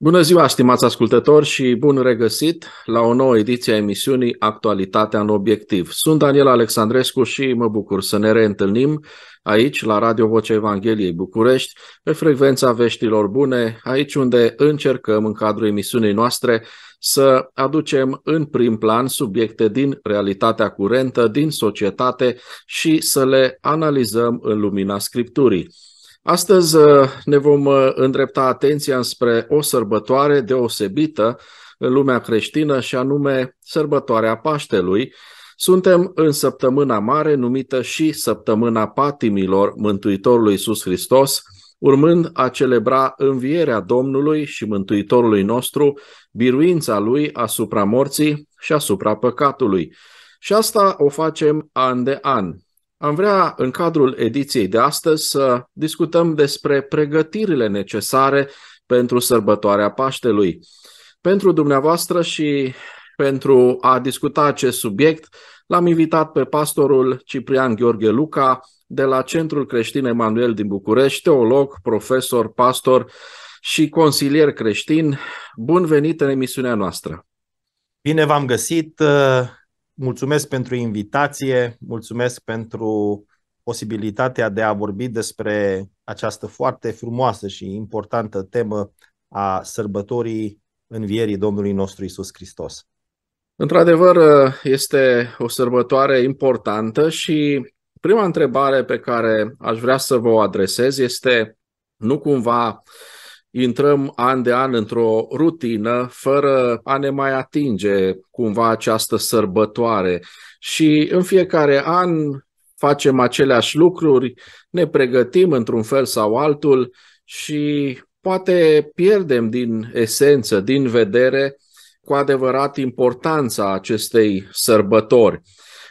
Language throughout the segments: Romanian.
Bună ziua, stimați ascultători și bun regăsit la o nouă ediție a emisiunii Actualitatea în obiectiv. Sunt Daniel Alexandrescu și mă bucur să ne reîntâlnim aici la Radio Vocea Evangheliei București, pe frecvența veștilor bune, aici unde încercăm în cadrul emisiunii noastre să aducem în prim plan subiecte din realitatea curentă, din societate și să le analizăm în lumina Scripturii. Astăzi uh, ne vom uh, îndrepta atenția spre o sărbătoare deosebită în lumea creștină și anume sărbătoarea Paștelui. Suntem în săptămâna mare numită și săptămâna patimilor Mântuitorului Iisus Hristos, urmând a celebra învierea Domnului și Mântuitorului nostru, biruința Lui asupra morții și asupra păcatului. Și asta o facem an de an. Am vrea, în cadrul ediției de astăzi, să discutăm despre pregătirile necesare pentru sărbătoarea Paștelui. Pentru dumneavoastră și pentru a discuta acest subiect, l-am invitat pe pastorul Ciprian Gheorghe Luca de la Centrul Creștin Emanuel din București, teolog, profesor, pastor și consilier creștin. Bun venit în emisiunea noastră! Bine v-am găsit! mulțumesc pentru invitație, mulțumesc pentru posibilitatea de a vorbi despre această foarte frumoasă și importantă temă a sărbătorii învierii Domnului nostru Isus Hristos. Într-adevăr, este o sărbătoare importantă și prima întrebare pe care aș vrea să vă o adresez este nu cumva intrăm an de an într-o rutină fără a ne mai atinge cumva această sărbătoare și în fiecare an facem aceleași lucruri, ne pregătim într-un fel sau altul și poate pierdem din esență, din vedere, cu adevărat importanța acestei sărbători.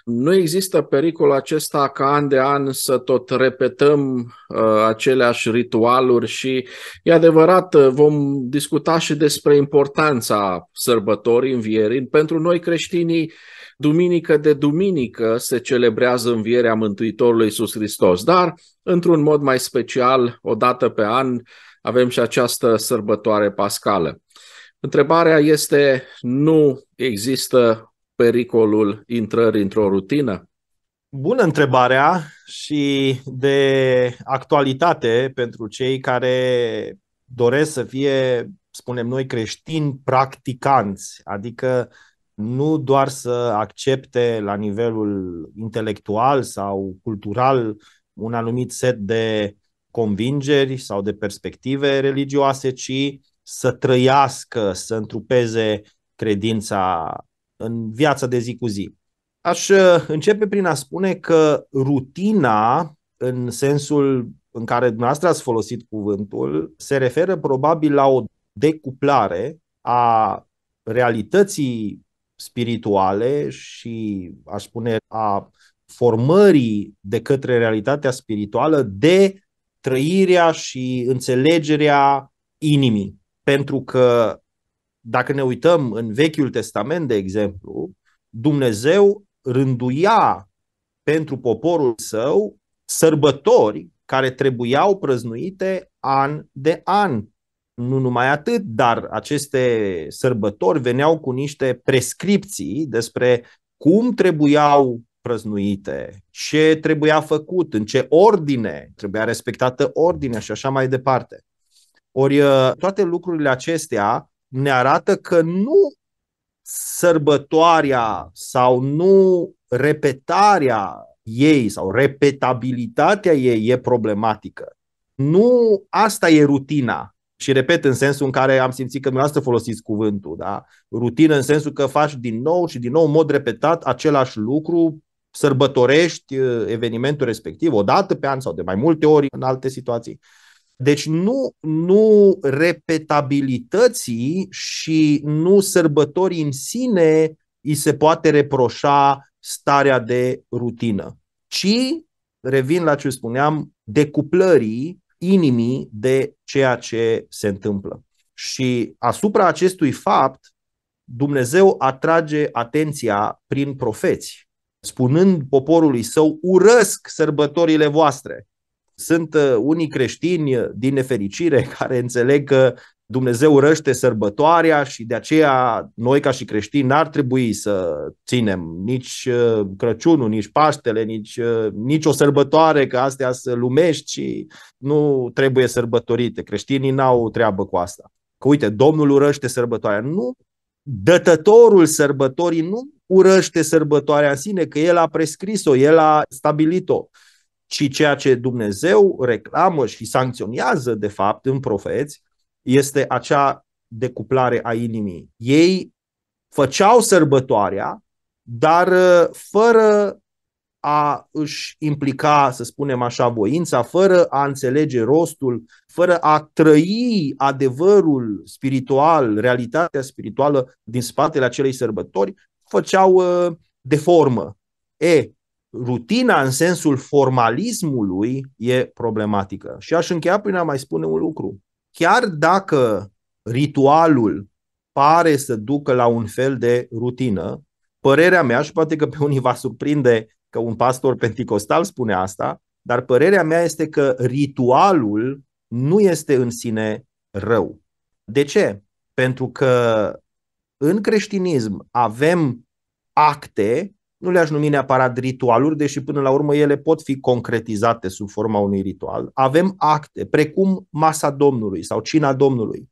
Nu există pericolul acesta ca an de an să tot repetăm uh, aceleași ritualuri și e adevărat uh, vom discuta și despre importanța sărbătorii învierii. Pentru noi creștinii, duminică de duminică se celebrează învierea Mântuitorului Iisus Hristos, dar într-un mod mai special, o dată pe an, avem și această sărbătoare pascală. Întrebarea este, nu există pericolul intrării într-o rutină? Bună întrebarea și de actualitate pentru cei care doresc să fie, spunem noi, creștini practicanți, adică nu doar să accepte la nivelul intelectual sau cultural un anumit set de convingeri sau de perspective religioase, ci să trăiască, să întrupeze credința în viața de zi cu zi. Aș uh, începe prin a spune că rutina, în sensul în care dumneavoastră ați folosit cuvântul, se referă probabil la o decuplare a realității spirituale și, aș spune, a formării de către realitatea spirituală de trăirea și înțelegerea inimii. Pentru că dacă ne uităm în Vechiul Testament, de exemplu, Dumnezeu rânduia pentru poporul său sărbători care trebuiau prăznuite an de an. Nu numai atât, dar aceste sărbători veneau cu niște prescripții despre cum trebuiau prăznuite, ce trebuia făcut, în ce ordine trebuia respectată ordinea și așa mai departe. Ori uh, toate lucrurile acestea ne arată că nu sărbătoarea sau nu repetarea ei sau repetabilitatea ei e problematică. Nu asta e rutina. Și repet, în sensul în care am simțit că dumneavoastră folosiți cuvântul, da? Rutină în sensul că faci din nou și din nou în mod repetat același lucru, sărbătorești uh, evenimentul respectiv o dată pe an sau de mai multe ori în alte situații. Deci nu, nu repetabilității și nu sărbătorii în sine îi se poate reproșa starea de rutină, ci, revin la ce spuneam, decuplării inimii de ceea ce se întâmplă. Și asupra acestui fapt, Dumnezeu atrage atenția prin profeți, spunând poporului său, urăsc sărbătorile voastre. Sunt uh, unii creștini, uh, din nefericire, care înțeleg că Dumnezeu urăște sărbătoarea și de aceea noi ca și creștini n-ar trebui să ținem nici uh, Crăciunul, nici Paștele, nici, nici o sărbătoare, că astea sunt lumești și nu trebuie sărbătorite. Creștinii n-au treabă cu asta. Că uite, Domnul urăște sărbătoarea. Nu, dătătorul sărbătorii nu urăște sărbătoarea în sine, că el a prescris-o, el a stabilit-o ci ceea ce Dumnezeu reclamă și sancționează, de fapt, în profeți, este acea decuplare a inimii. Ei făceau sărbătoarea, dar uh, fără a își implica, să spunem așa, voința, fără a înțelege rostul, fără a trăi adevărul spiritual, realitatea spirituală din spatele acelei sărbători, făceau uh, de formă. E, rutina în sensul formalismului e problematică. Și aș încheia prin a mai spune un lucru. Chiar dacă ritualul pare să ducă la un fel de rutină, părerea mea, și poate că pe unii va surprinde că un pastor penticostal spune asta, dar părerea mea este că ritualul nu este în sine rău. De ce? Pentru că în creștinism avem acte nu le-aș numi neapărat ritualuri, deși până la urmă ele pot fi concretizate sub forma unui ritual. Avem acte, precum masa Domnului sau cina Domnului,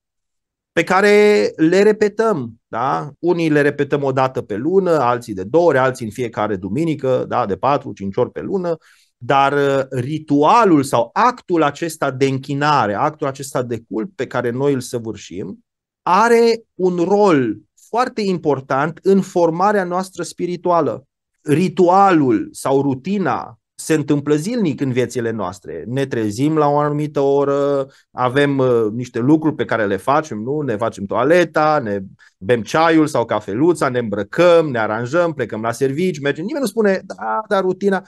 pe care le repetăm. Da? Unii le repetăm o dată pe lună, alții de două ori, alții în fiecare duminică, da? de patru, cinci ori pe lună, dar uh, ritualul sau actul acesta de închinare, actul acesta de cult pe care noi îl săvârșim, are un rol foarte important în formarea noastră spirituală ritualul sau rutina se întâmplă zilnic în viețile noastre. Ne trezim la o anumită oră, avem uh, niște lucruri pe care le facem, nu? Ne facem toaleta, ne bem ceaiul sau cafeluța, ne îmbrăcăm, ne aranjăm, plecăm la servici, mergem. Nimeni nu spune, da, dar rutina.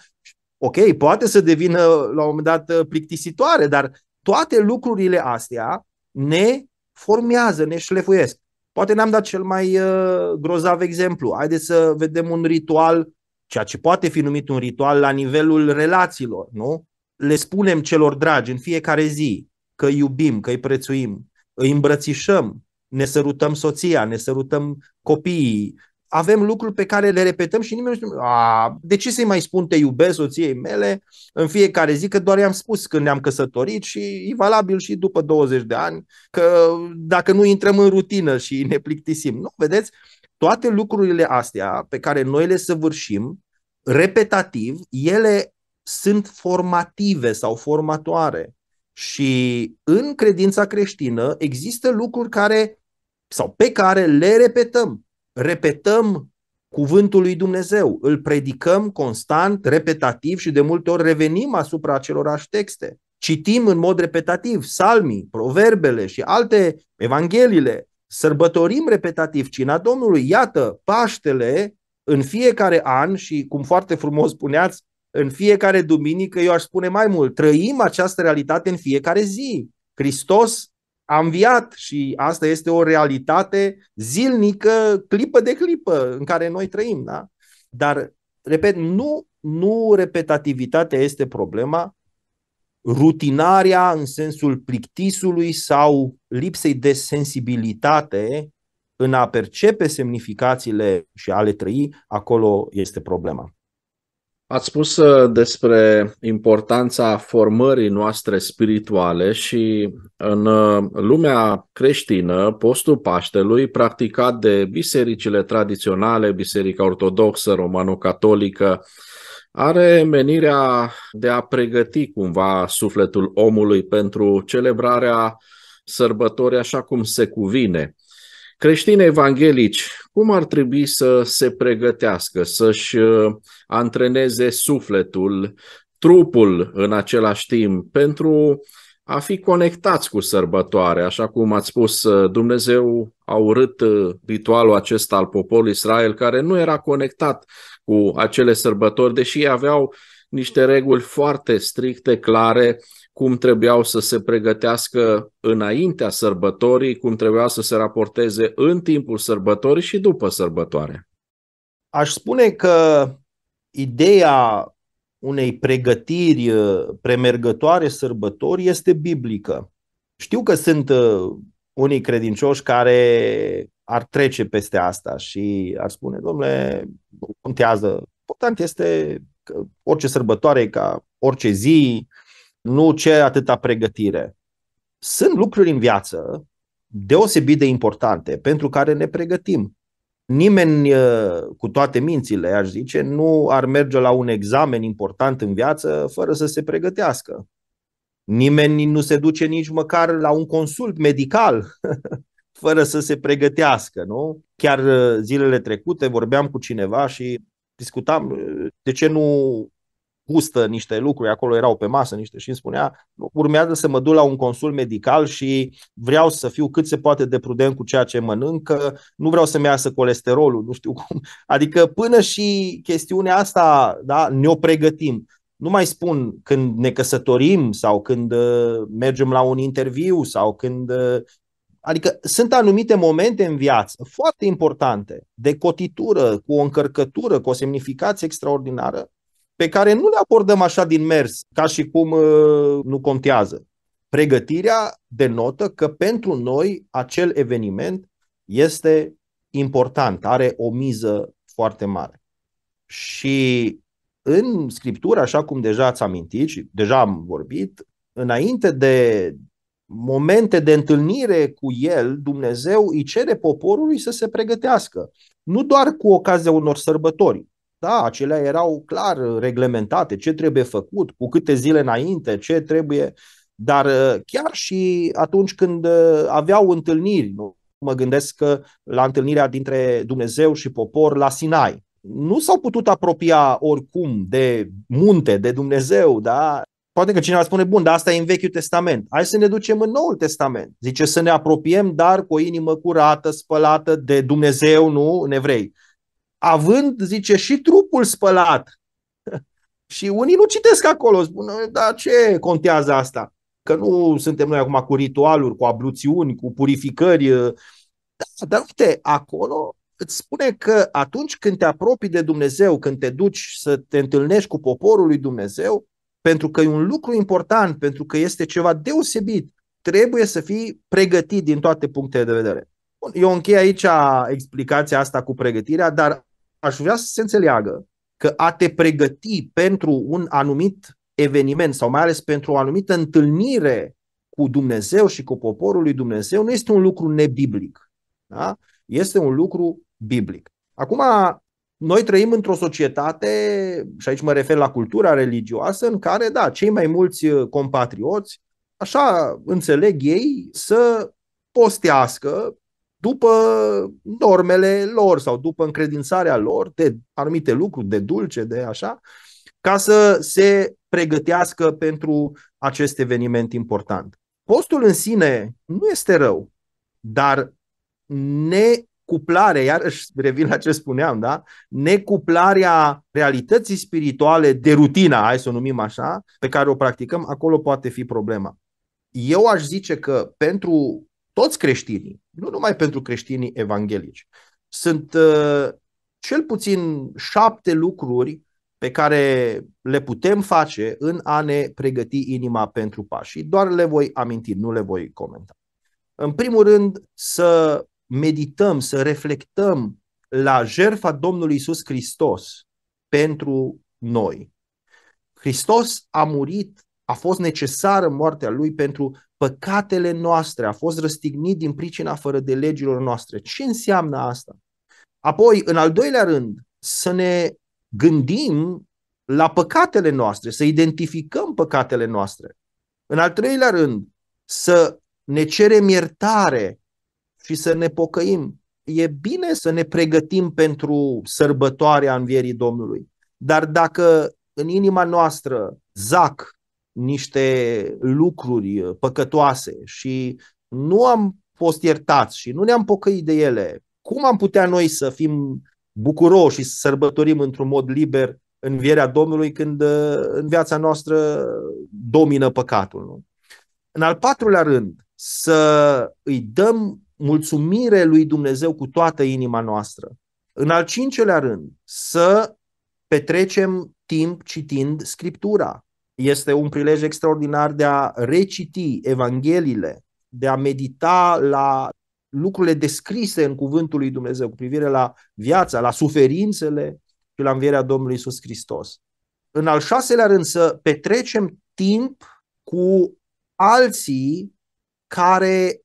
Ok, poate să devină la un moment dat uh, plictisitoare, dar toate lucrurile astea ne formează, ne șlefuiesc. Poate n-am dat cel mai uh, grozav exemplu. Haideți să vedem un ritual ceea ce poate fi numit un ritual la nivelul relațiilor, nu? Le spunem celor dragi în fiecare zi că îi iubim, că îi prețuim, îi îmbrățișăm, ne sărutăm soția, ne sărutăm copiii, avem lucruri pe care le repetăm și nimeni nu știe, a, de ce să-i mai spun te iubesc soției mele în fiecare zi, că doar i-am spus când ne-am căsătorit și e valabil și după 20 de ani, că dacă nu intrăm în rutină și ne plictisim. Nu, vedeți, toate lucrurile astea pe care noi le săvârșim, repetativ, ele sunt formative sau formatoare. Și în credința creștină există lucruri care sau pe care le repetăm. Repetăm cuvântul lui Dumnezeu, îl predicăm constant, repetativ și de multe ori revenim asupra acelorași texte. Citim în mod repetativ salmii, proverbele și alte evangheliile sărbătorim repetativ cina Domnului. Iată, Paștele în fiecare an și, cum foarte frumos spuneați, în fiecare duminică, eu aș spune mai mult, trăim această realitate în fiecare zi. Hristos a înviat și asta este o realitate zilnică, clipă de clipă, în care noi trăim. Da? Dar, repet, nu, nu repetativitatea este problema, rutinarea în sensul plictisului sau lipsei de sensibilitate în a percepe semnificațiile și a le trăi, acolo este problema. Ați spus uh, despre importanța formării noastre spirituale și în uh, lumea creștină, postul Paștelui, practicat de bisericile tradiționale, Biserica Ortodoxă, Romano-Catolică, are menirea de a pregăti cumva sufletul omului pentru celebrarea sărbătorii așa cum se cuvine. Creștini evanghelici, cum ar trebui să se pregătească, să-și uh, antreneze sufletul, trupul în același timp, pentru a fi conectați cu sărbătoare, așa cum ați spus, uh, Dumnezeu a urât uh, ritualul acesta al poporului Israel, care nu era conectat cu acele sărbători, deși aveau niște reguli foarte stricte, clare, cum trebuiau să se pregătească înaintea sărbătorii, cum trebuia să se raporteze în timpul sărbătorii și după sărbătoare. Aș spune că ideea unei pregătiri uh, premergătoare sărbători este biblică. Știu că sunt uh, unii credincioși care ar trece peste asta și ar spune, domnule, nu contează. Important este că orice sărbătoare, ca orice zi, nu ce atâta pregătire. Sunt lucruri în viață deosebit de importante pentru care ne pregătim. Nimeni uh, cu toate mințile, aș zice, nu ar merge la un examen important în viață fără să se pregătească. Nimeni nu se duce nici măcar la un consult medical fără să se pregătească. Nu? Chiar uh, zilele trecute vorbeam cu cineva și discutam uh, de ce nu gustă niște lucruri, acolo erau pe masă niște și îmi spunea, urmează să mă duc la un consul medical și vreau să fiu cât se poate de prudent cu ceea ce mănâncă, nu vreau să-mi iasă colesterolul, nu știu cum. Adică până și chestiunea asta da, ne-o pregătim. Nu mai spun când ne căsătorim sau când uh, mergem la un interviu sau când Adică sunt anumite momente în viață foarte importante, de cotitură, cu o încărcătură, cu o semnificație extraordinară, pe care nu le acordăm așa din mers, ca și cum uh, nu contează. Pregătirea denotă că pentru noi acel eveniment este important, are o miză foarte mare. Și în scriptură, așa cum deja ați amintit și deja am vorbit, înainte de momente de întâlnire cu el, Dumnezeu îi cere poporului să se pregătească. Nu doar cu ocazia unor sărbători. Da, acelea erau clar reglementate, ce trebuie făcut, cu câte zile înainte, ce trebuie. Dar uh, chiar și atunci când uh, aveau întâlniri, nu? mă gândesc la întâlnirea dintre Dumnezeu și popor la Sinai, nu s-au putut apropia oricum de munte, de Dumnezeu, da? Poate că cineva spune, bun, dar asta e în Vechiul Testament. Hai să ne ducem în Noul Testament. Zice să ne apropiem, dar cu o inimă curată, spălată de Dumnezeu, nu în evrei. Având, zice, și trupul spălat. și unii nu citesc acolo, spun, dar ce contează asta? Că nu suntem noi acum cu ritualuri, cu abluțiuni, cu purificări. Da, dar uite, acolo îți spune că atunci când te apropii de Dumnezeu, când te duci să te întâlnești cu poporul lui Dumnezeu, pentru că e un lucru important, pentru că este ceva deosebit, trebuie să fii pregătit din toate punctele de vedere. Bun, eu închei aici explicația asta cu pregătirea, dar aș vrea să se înțeleagă că a te pregăti pentru un anumit eveniment sau mai ales pentru o anumită întâlnire cu Dumnezeu și cu poporul lui Dumnezeu nu este un lucru nebiblic. Da? Este un lucru biblic. Acum, noi trăim într-o societate, și aici mă refer la cultura religioasă, în care, da, cei mai mulți uh, compatrioți, așa înțeleg ei, să postească după normele lor sau după încredințarea lor de anumite lucruri, de dulce, de așa, ca să se pregătească pentru acest eveniment important. Postul în sine nu este rău, dar ne necuplare, iar revin la ce spuneam, da? necuplarea realității spirituale de rutina, hai să o numim așa, pe care o practicăm, acolo poate fi problema. Eu aș zice că pentru toți creștinii, nu numai pentru creștinii evanghelici, sunt uh, cel puțin șapte lucruri pe care le putem face în a ne pregăti inima pentru pași. Doar le voi aminti, nu le voi comenta. În primul rând, să medităm, să reflectăm la jertfa Domnului Isus Hristos pentru noi. Hristos a murit, a fost necesară moartea lui pentru păcatele noastre, a fost răstignit din pricina fără de legilor noastre. Ce înseamnă asta? Apoi, în al doilea rând, să ne gândim la păcatele noastre, să identificăm păcatele noastre. În al treilea rând, să ne cerem iertare și să ne pocăim. E bine să ne pregătim pentru sărbătoarea învierii Domnului, dar dacă în inima noastră zac niște lucruri păcătoase și nu am fost iertați și nu ne-am pocăit de ele, cum am putea noi să fim bucuroși și să sărbătorim într-un mod liber învierea Domnului când uh, în viața noastră domină păcatul? Nu? În al patrulea rând, să îi dăm mulțumire lui Dumnezeu cu toată inima noastră. În al cincelea rând, să petrecem timp citind Scriptura. Este un prilej extraordinar de a reciti Evangheliile, de a medita la lucrurile descrise în Cuvântul lui Dumnezeu cu privire la viața, la suferințele și la învierea Domnului Isus Hristos. În al șaselea rând, să petrecem timp cu alții care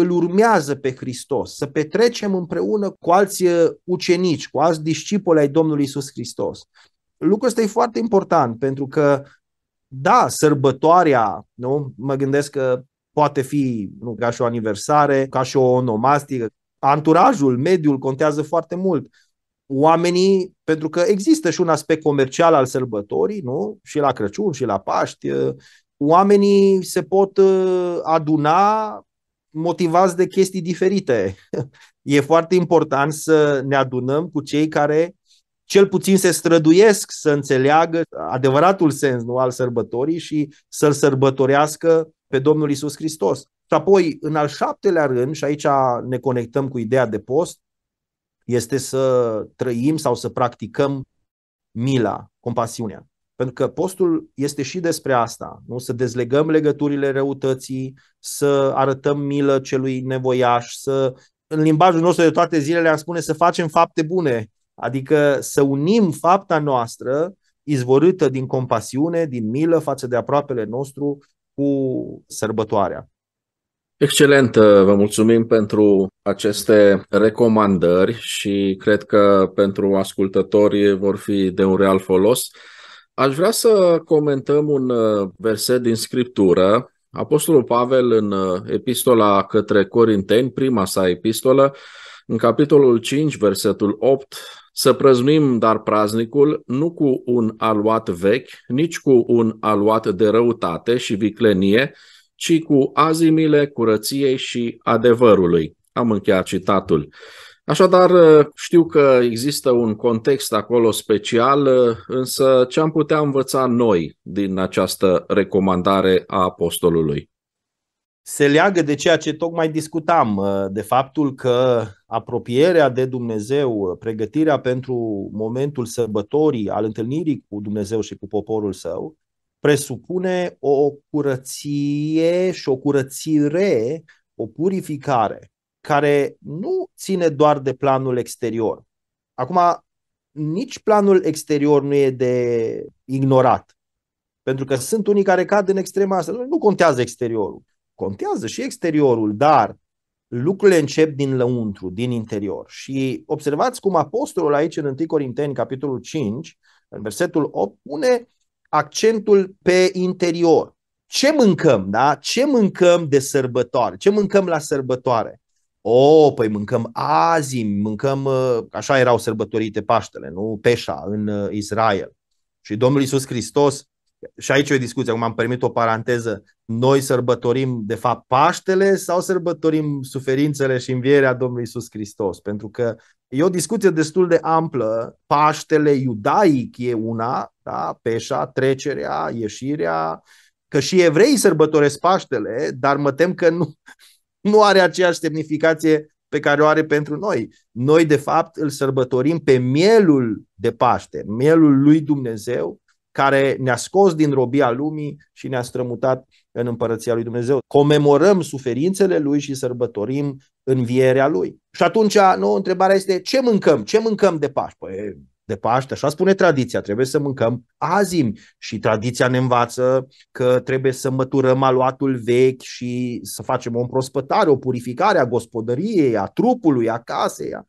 îl urmează pe Hristos, să petrecem împreună cu alți uh, ucenici, cu alți discipoli ai Domnului Isus Hristos. Lucrul ăsta e foarte important pentru că, da, sărbătoarea, nu? mă gândesc că poate fi nu, ca și o aniversare, ca și o onomastică, anturajul, mediul contează foarte mult. Oamenii, pentru că există și un aspect comercial al sărbătorii, nu? Și la Crăciun, și la Paști, uh, oamenii se pot uh, aduna motivați de chestii diferite. E foarte important să ne adunăm cu cei care cel puțin se străduiesc să înțeleagă adevăratul sens nu, al sărbătorii și să-l sărbătorească pe Domnul Isus Hristos. Și apoi, în al șaptelea rând, și aici ne conectăm cu ideea de post, este să trăim sau să practicăm mila, compasiunea. Pentru că postul este și despre asta, nu? să dezlegăm legăturile răutății, să arătăm milă celui nevoiaș, să, în limbajul nostru de toate zilele, am spune să facem fapte bune, adică să unim fapta noastră izvorâtă din compasiune, din milă față de aproapele nostru cu sărbătoarea. Excelent, vă mulțumim pentru aceste recomandări și cred că pentru ascultători vor fi de un real folos. Aș vrea să comentăm un uh, verset din Scriptură. Apostolul Pavel în uh, epistola către Corinteni, prima sa epistolă, în capitolul 5, versetul 8, să prăznuim dar praznicul nu cu un aluat vechi, nici cu un aluat de răutate și viclenie, ci cu azimile curăției și adevărului. Am încheiat citatul. Așadar, uh, știu că există un context acolo special, uh, însă ce am putea învăța noi din această recomandare a apostolului? Se leagă de ceea ce tocmai discutam, uh, de faptul că apropierea de Dumnezeu, pregătirea pentru momentul sărbătorii, al întâlnirii cu Dumnezeu și cu poporul său, presupune o curăție și o curățire, o purificare care nu ține doar de planul exterior. Acum, nici planul exterior nu e de ignorat. Pentru că sunt unii care cad în extrema asta. Nu contează exteriorul. Contează și exteriorul, dar lucrurile încep din lăuntru, din interior. Și observați cum apostolul aici în 1 Corinteni, capitolul 5, în versetul 8, pune accentul pe interior. Ce mâncăm, da? Ce mâncăm de sărbătoare? Ce mâncăm la sărbătoare? O, oh, păi mâncăm azi, mâncăm, uh, așa erau sărbătorite Paștele, nu? Peșa în uh, Israel. Și Domnul Isus Hristos, și aici e o discuție, acum am permit o paranteză, noi sărbătorim de fapt Paștele sau sărbătorim suferințele și învierea Domnului Isus Hristos? Pentru că e o discuție destul de amplă. Paștele iudaic e una, da? Peșa, trecerea, ieșirea, că și evreii sărbătoresc Paștele, dar mă tem că nu, nu are aceeași semnificație pe care o are pentru noi. Noi, de fapt, îl sărbătorim pe mielul de Paște, mielul lui Dumnezeu, care ne-a scos din robia lumii și ne-a strămutat în împărăția lui Dumnezeu. Comemorăm suferințele lui și sărbătorim învierea lui. Și atunci, nu, întrebarea este ce mâncăm? Ce mâncăm de Paște? Păi, de Paște, așa spune tradiția, trebuie să mâncăm azimi și tradiția ne învață că trebuie să măturăm aluatul vechi și să facem o împrospătare, o purificare a gospodăriei, a trupului, a casei. A...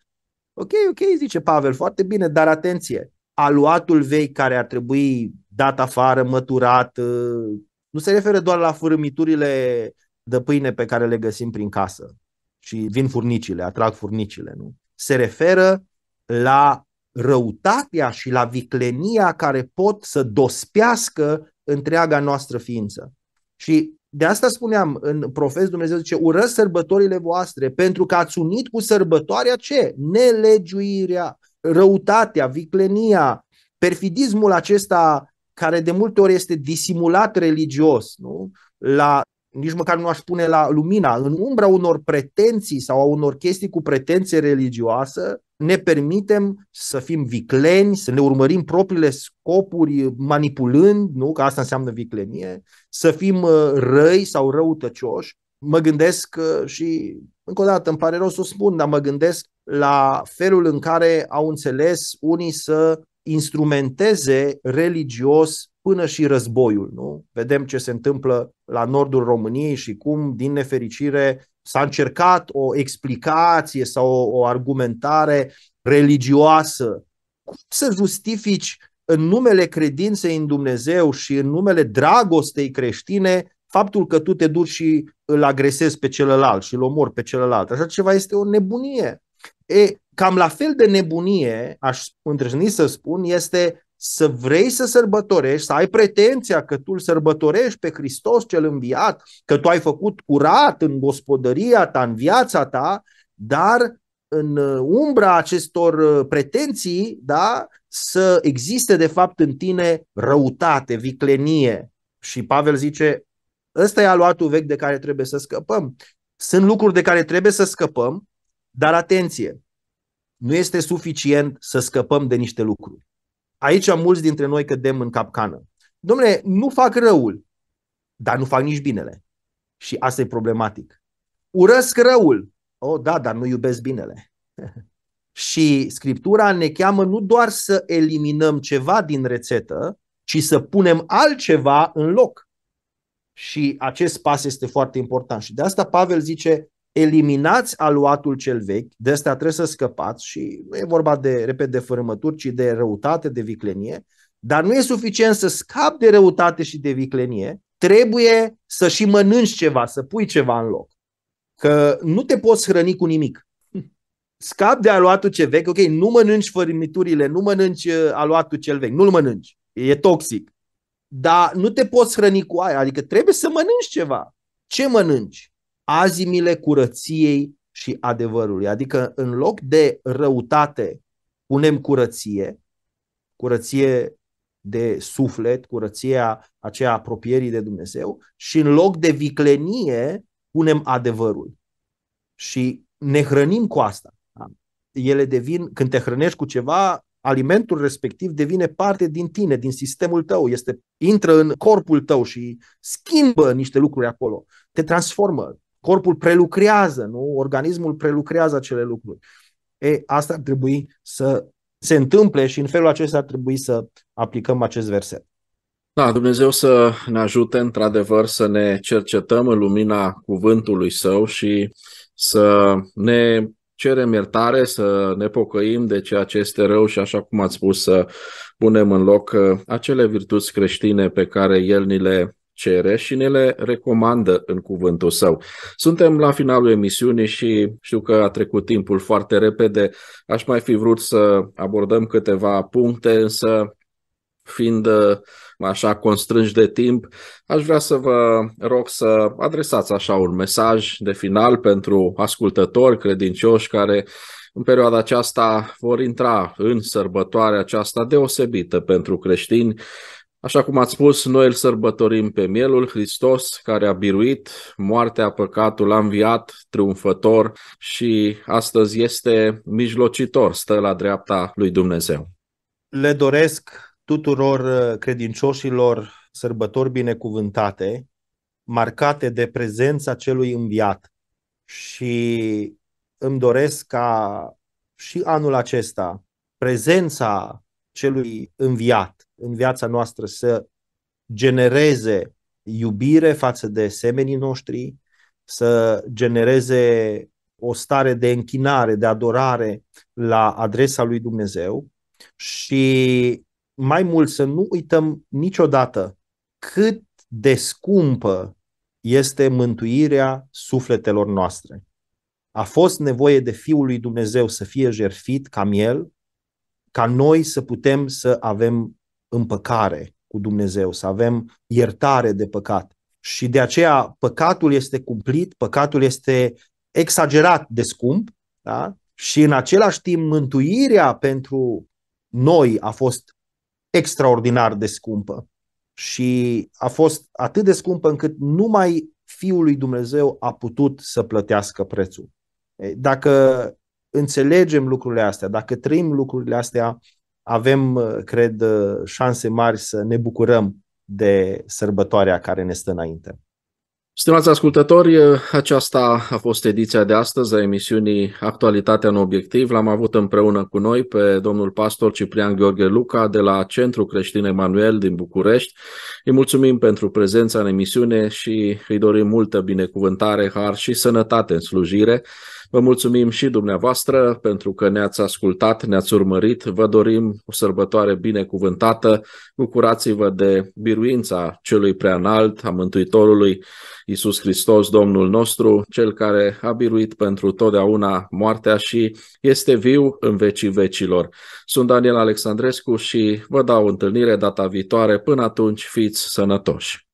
Ok, ok, zice Pavel, foarte bine, dar atenție, aluatul vechi care ar trebui dat afară, măturat, ă, nu se referă doar la fărâmiturile de pâine pe care le găsim prin casă și vin furnicile, atrag furnicile, nu? Se referă la răutatea și la viclenia care pot să dospească întreaga noastră ființă. Și de asta spuneam în Profes Dumnezeu zice urăsc sărbătorile voastre pentru că ați unit cu sărbătoarea ce? Nelegiuirea, răutatea, viclenia, perfidismul acesta care de multe ori este disimulat religios, nu? La nici măcar nu aș spune la lumina, în umbra unor pretenții sau a unor chestii cu pretenție religioasă, ne permitem să fim vicleni, să ne urmărim propriile scopuri manipulând, nu? că asta înseamnă viclenie, să fim uh, răi sau răutăcioși. Mă gândesc uh, și, încă o dată, îmi pare rău să o spun, dar mă gândesc la felul în care au înțeles unii să instrumenteze religios până și războiul. Nu? Vedem ce se întâmplă la nordul României și cum, din nefericire, s-a încercat o explicație sau o, o argumentare religioasă. Cum să justifici în numele credinței în Dumnezeu și în numele dragostei creștine faptul că tu te duci și îl agresezi pe celălalt și îl omori pe celălalt. Așa ceva este o nebunie. E, cam la fel de nebunie, aș îndrăzni să spun, este să vrei să sărbătorești, să ai pretenția că tu îl sărbătorești pe Hristos cel înviat, că tu ai făcut curat în gospodăria ta, în viața ta, dar în uh, umbra acestor uh, pretenții, da, să existe de fapt în tine răutate, viclenie. Și Pavel zice, ăsta e aluatul vechi de care trebuie să scăpăm. Sunt lucruri de care trebuie să scăpăm, dar atenție, nu este suficient să scăpăm de niște lucruri. Aici mulți dintre noi cădem în capcană. Domnule, nu fac răul, dar nu fac nici binele. Și asta e problematic. Urăsc răul. Oh, da, dar nu iubesc binele. și Scriptura ne cheamă nu doar să eliminăm ceva din rețetă, ci să punem altceva în loc. Și acest pas este foarte important. Și de asta Pavel zice, eliminați aluatul cel vechi, de asta trebuie să scăpați și nu e vorba de, repet, de fărâmături, ci de răutate, de viclenie, dar nu e suficient să scapi de răutate și de viclenie, trebuie să și mănânci ceva, să pui ceva în loc. Că nu te poți hrăni cu nimic. Scap de aluatul cel vechi, ok, nu mănânci fărâmiturile, nu mănânci uh, aluatul cel vechi, nu-l mănânci, e toxic. Dar nu te poți hrăni cu aia, adică trebuie să mănânci ceva. Ce mănânci? azimile curăției și adevărului. Adică în loc de răutate punem curăție, curăție de suflet, curăția aceea apropierii de Dumnezeu și în loc de viclenie punem adevărul. Și ne hrănim cu asta. Ele devin, când te hrănești cu ceva, alimentul respectiv devine parte din tine, din sistemul tău, este intră în corpul tău și schimbă niște lucruri acolo, te transformă, Corpul prelucrează, nu? Organismul prelucrează acele lucruri. E, asta ar trebui să se întâmple și în felul acesta ar trebui să aplicăm acest verset. Da, Dumnezeu să ne ajute într-adevăr să ne cercetăm în lumina cuvântului său și să ne cerem iertare, să ne pocăim de ceea ce este rău și așa cum ați spus să punem în loc uh, acele virtuți creștine pe care El ni le cere și ne le recomandă în cuvântul său. Suntem la finalul emisiunii și știu că a trecut timpul foarte repede. Aș mai fi vrut să abordăm câteva puncte, însă fiind uh, așa constrânși de timp, aș vrea să vă rog să adresați așa un mesaj de final pentru ascultători credincioși care în perioada aceasta vor intra în sărbătoarea aceasta deosebită pentru creștini Așa cum ați spus, noi îl sărbătorim pe Mielul Hristos, care a biruit moartea, păcatul, a înviat triumfător și astăzi este mijlocitor, stă la dreapta lui Dumnezeu. Le doresc tuturor uh, credincioșilor sărbători binecuvântate, marcate de prezența celui înviat și îmi doresc ca și anul acesta prezența celui înviat în viața noastră să genereze iubire față de semenii noștri, să genereze o stare de închinare, de adorare la adresa lui Dumnezeu și mai mult să nu uităm niciodată cât de scumpă este mântuirea sufletelor noastre. A fost nevoie de Fiul lui Dumnezeu să fie jerfit ca el, ca noi să putem să avem împăcare cu Dumnezeu, să avem iertare de păcat. Și de aceea păcatul este cumplit, păcatul este exagerat de scump da? și în același timp mântuirea pentru noi a fost extraordinar de scumpă și a fost atât de scumpă încât numai Fiul lui Dumnezeu a putut să plătească prețul. Dacă înțelegem lucrurile astea, dacă trăim lucrurile astea, avem, uh, cred, uh, șanse mari să ne bucurăm de sărbătoarea care ne stă înainte. Stimați ascultători, uh, aceasta a fost ediția de astăzi a emisiunii Actualitatea în obiectiv. L-am avut împreună cu noi pe domnul pastor Ciprian Gheorghe Luca de la Centrul Creștin Emanuel din București. Îi mulțumim pentru prezența în emisiune și îi dorim multă binecuvântare, har și sănătate în slujire. Vă mulțumim și dumneavoastră pentru că ne-ați ascultat, ne-ați urmărit. Vă dorim o sărbătoare binecuvântată. Bucurați-vă de biruința celui preanalt, a Mântuitorului Iisus Hristos, Domnul nostru, cel care a biruit pentru totdeauna moartea și este viu în vecii vecilor. Sunt Daniel Alexandrescu și vă dau întâlnire data viitoare. Până atunci, fiți sănătoși!